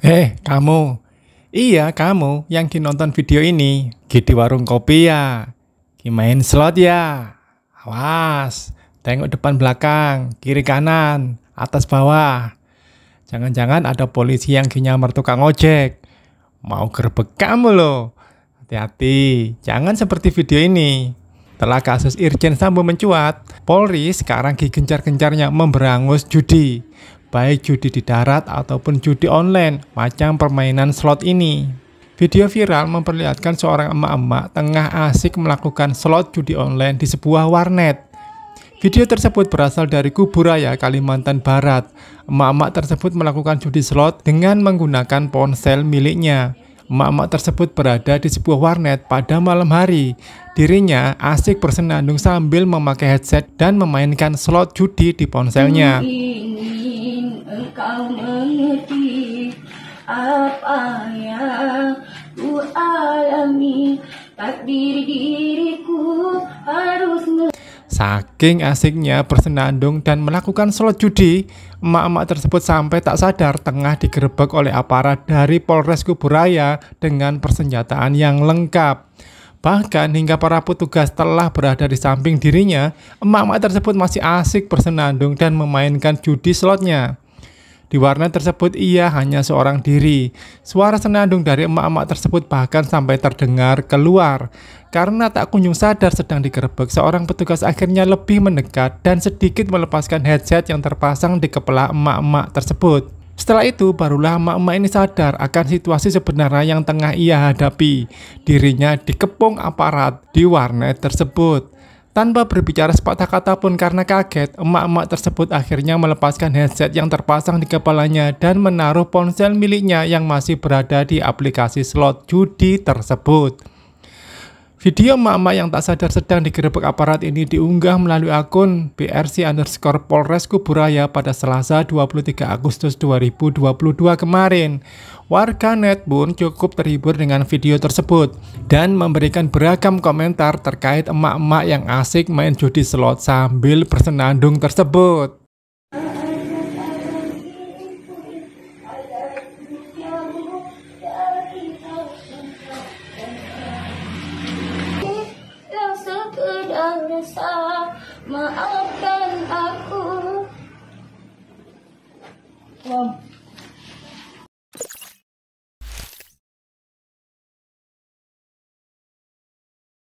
Eh, kamu. Iya, kamu yang nonton video ini. Gede warung kopi ya. Kimain slot ya. Awas, tengok depan belakang, kiri kanan, atas bawah. Jangan-jangan ada polisi yang nyamar tukang ojek. Mau gerbek kamu loh. Hati-hati, jangan seperti video ini. Setelah kasus Irjen Sambo mencuat, Polri sekarang gencar-gencarnya memberangus judi baik judi di darat ataupun judi online, macam permainan slot ini. Video viral memperlihatkan seorang emak-emak tengah asik melakukan slot judi online di sebuah warnet. Video tersebut berasal dari Kuburaya, Kalimantan Barat. Emak-emak tersebut melakukan judi slot dengan menggunakan ponsel miliknya. Emak-emak tersebut berada di sebuah warnet pada malam hari. Dirinya asik bersenandung sambil memakai headset dan memainkan slot judi di ponselnya. Hmm, iya mengerti apa yang ku alami takdir diriku harus Saking asiknya bersenandung dan melakukan slot judi, emak-emak tersebut sampai tak sadar tengah digerebek oleh aparat dari Polres Kuburaya dengan persenjataan yang lengkap. Bahkan hingga para petugas telah berada di samping dirinya, emak-emak tersebut masih asik bersenandung dan memainkan judi slotnya. Di warnet tersebut ia hanya seorang diri. Suara senandung dari emak-emak tersebut bahkan sampai terdengar keluar. Karena tak kunjung sadar sedang digerebek, seorang petugas akhirnya lebih mendekat dan sedikit melepaskan headset yang terpasang di kepala emak-emak tersebut. Setelah itu, barulah emak-emak ini sadar akan situasi sebenarnya yang tengah ia hadapi. Dirinya dikepung aparat di warnet tersebut. Tanpa berbicara sepatah kata pun karena kaget, emak-emak tersebut akhirnya melepaskan headset yang terpasang di kepalanya dan menaruh ponsel miliknya yang masih berada di aplikasi slot judi tersebut. Video mama yang tak sadar sedang digerebek aparat ini diunggah melalui akun BRC underscore Polres Kuburaya pada Selasa 23 Agustus 2022 kemarin. Warga net pun cukup terhibur dengan video tersebut dan memberikan beragam komentar terkait emak-emak yang asik main judi slot sambil bersenandung tersebut. maafkan aku Wow.